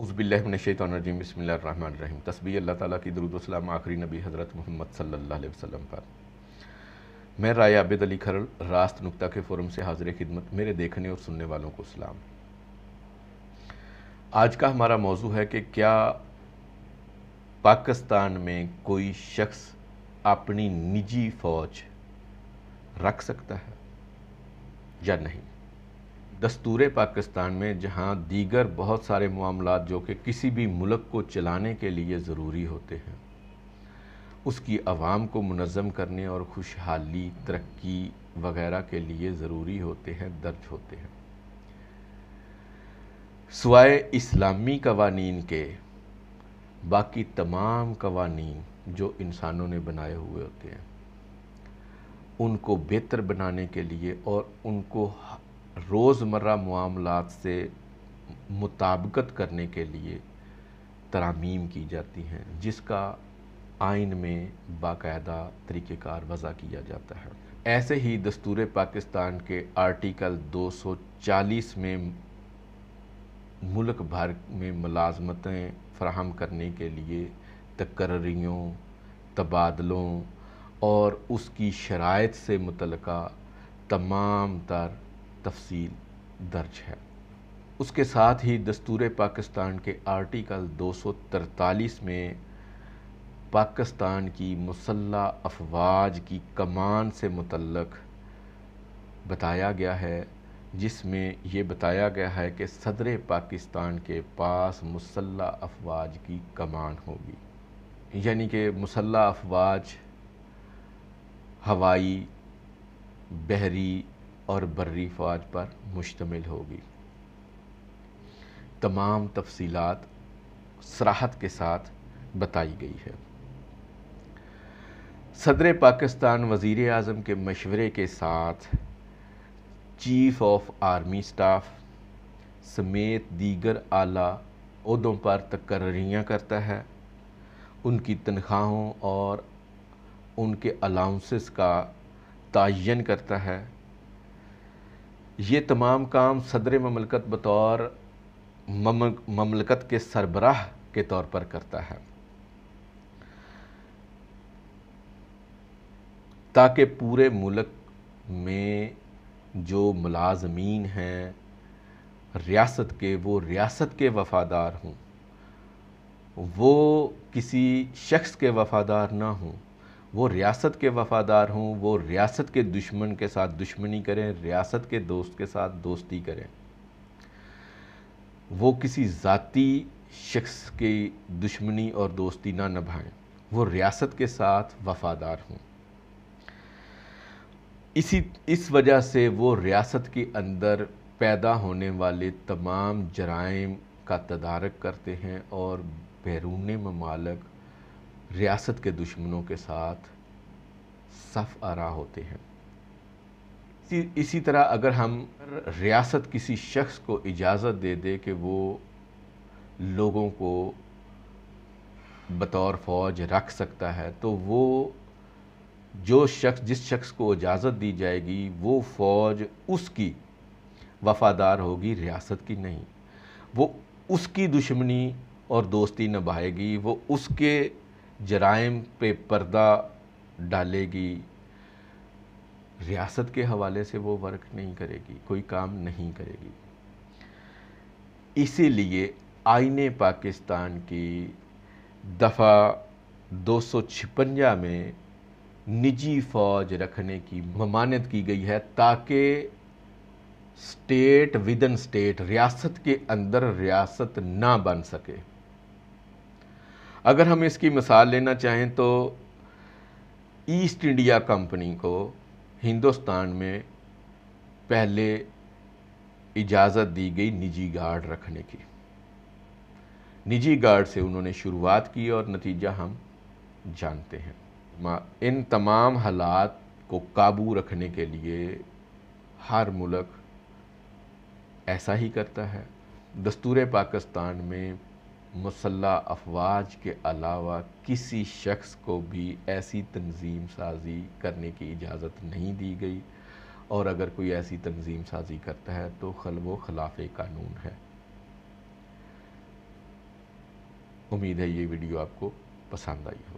बसमिल बसमीम तस्बी अल्लाह ताली की दरुदोसलम आखिरी नबी हज़रत मोहम्मद सल्ला वसम पर मैं राय आबिद अली खरल रास्त नुकता के फोरम से हाजिर खिदमत मेरे देखने और सुनने वालों को सलाम आज का हमारा मौजू है कि क्या पाकिस्तान में कोई शख्स अपनी निजी फ़ौज रख सकता है या नहीं दस्तूर पाकिस्तान में जहाँ दीगर बहुत सारे मामला जो कि किसी भी मुल्क को चलाने के लिए ज़रूरी होते हैं उसकी आवाम को मनज़म करने और खुशहाली तरक्की वगैरह के लिए ज़रूरी होते हैं दर्ज होते हैं सवाए इस्लामी कवानी के बाकी तमाम कवानीन जो इंसानों ने बनाए हुए होते हैं उनको बेहतर बनाने के लिए और उनको रोज़मर्रा मामला से मुताबकत करने के लिए तरामीम की जाती हैं जिसका आइन में बाकायदा तरीक़ार वज़ा किया जाता है ऐसे ही दस्तूर पाकिस्तान के आर्टिकल 240 में मुल्क भर में मुलाजमतें फ्राहम करने के लिए तकर्रियों तबादलों और उसकी शराइ से मुतलका तमाम तर तफसील दर्ज है उसके साथ ही दस्तूर पाकिस्तान के आर्टिकल 243 में पाकिस्तान की मुसल्ह अफवाज की कमान से मुतलक बताया गया है जिसमें यह बताया गया है कि सदर पाकिस्तान के पास मुसल्ह अफवाज की कमान होगी यानी कि मुसल्ह अफवाज हवाई बहरी और बर्री फ़ौज पर मुश्तमिल होगी तमाम तफसीलात सराहत के साथ बताई गई है सदर पाकिस्तान वज़ी अजम के मशवरे के साथ चीफ़ ऑफ आर्मी स्टाफ समेत दीगर आला उदों पर तकर्रियाँ करता है उनकी तनख्वाहों और उनके अलाउंसेस का तयन करता है ये तमाम काम सदर ममलकत बतौर ममलकत के सरबराह के तौर पर करता है ताकि पूरे मुल्क में जो मुलाजमीन हैं रियासत के वो रियासत के वफ़ादार हों वो किसी शख्स के वफ़ादार ना हों वो रियासत के वफ़ादार हों वो रियासत के दुश्मन के साथ दुश्मनी करें रियासत के दोस्त के साथ दोस्ती करें वो किसी ज़ाती शख्स की दुश्मनी और दोस्ती ना निभाएं वो रियासत के साथ वफ़ादार हों इसी इस वजह से वो रियासत के अंदर पैदा होने वाले तमाम जराइम का तदारक करते हैं और बैरून ममालक रियासत के दुश्मनों के साथ सफ़ आरा होते हैं इसी तरह अगर हम रियासत किसी शख्स को इजाज़त दे दे कि वो लोगों को बतौर फ़ौज रख सकता है तो वो जो शख्स जिस शख्स को इजाज़त दी जाएगी वो फ़ौज उसकी वफ़ादार होगी रियासत की नहीं वो उसकी दुश्मनी और दोस्ती निभाएगी वो उसके जराइम पे पर्दा डालेगी रियासत के हवाले से वो वर्क नहीं करेगी कोई काम नहीं करेगी इसीलिए आईने पाकिस्तान की दफ़ा दो सौ छपंजा में निजी फ़ौज रखने की ममानत की गई है ताकि स्टेट विदन स्टेट रियासत के अंदर रियासत ना बन सके अगर हम इसकी मिसाल लेना चाहें तो ईस्ट इंडिया कंपनी को हिंदुस्तान में पहले इजाज़त दी गई निजी गार्ड रखने की निजी गार्ड से उन्होंने शुरुआत की और नतीजा हम जानते हैं इन तमाम हालात को काबू रखने के लिए हर मुल्क ऐसा ही करता है दस्तूर पाकिस्तान में मुसल्ह अफवाज के अलावा किसी शख्स को भी ऐसी तंजीम साजी करने की इजाज़त नहीं दी गई और अगर कोई ऐसी तंजीम साजी करता है तो खलबो खिलाफ कानून है उम्मीद है ये वीडियो आपको पसंद आई हो